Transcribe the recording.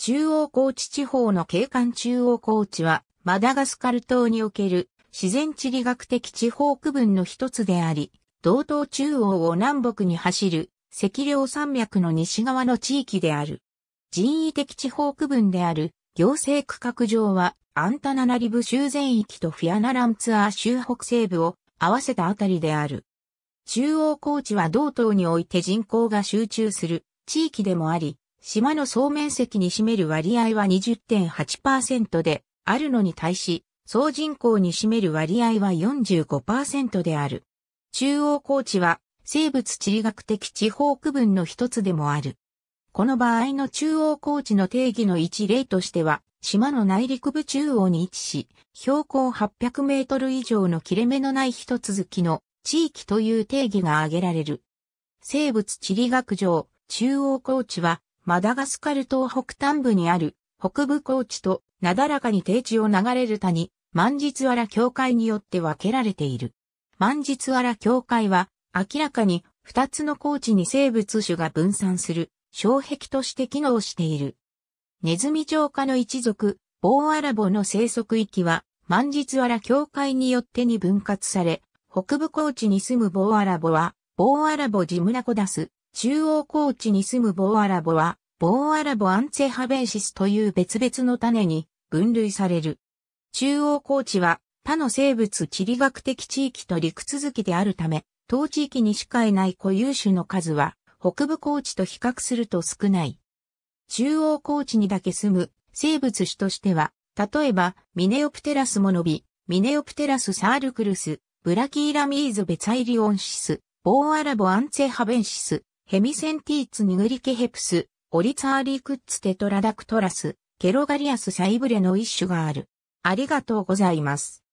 中央高地地方の景観中央高地は、マダガスカル島における自然地理学的地方区分の一つであり、道東中央を南北に走る赤稜山脈の西側の地域である。人為的地方区分である行政区画上はアンタナナリブ州全域とフィアナランツアー州北西部を合わせたあたりである。中央高地は道東において人口が集中する地域でもあり、島の総面積に占める割合は20.8%であるのに対し、総人口に占める割合は45%である。中央高地は生物地理学的地方区分の一つでもある。この場合の中央高地の定義の一例としては、島の内陸部中央に位置し、標高800メートル以上の切れ目のない一続きの地域という定義が挙げられる。生物地理学上、中央高地はマダガスカル島北端部にある北部高地となだらかに低地を流れる谷、万日ラ境界によって分けられている。万日ラ境界は明らかに二つの高地に生物種が分散する障壁として機能している。ネズミ浄化の一族、ボーアラボの生息域は万日ラ境界によってに分割され、北部高地に住むボーアラボは、ボーアラボジムナコダス、中央高地に住むボーアラボは、ボーアラボアンツェハベーシスという別々の種に分類される。中央高地は他の生物地理学的地域と陸続きであるため、当地域にしかいない固有種の数は北部高地と比較すると少ない。中央高地にだけ住む生物種としては、例えばミネオプテラスモノビ、ミネオプテラスサールクルス、ブラキーラミーズベツァイリオンシス、ボーアラボアンツェハベンシス、ヘミセンティーツニグリケヘプス、オリツアーリークッツテトラダクトラス、ケロガリアスサイブレの一種がある。ありがとうございます。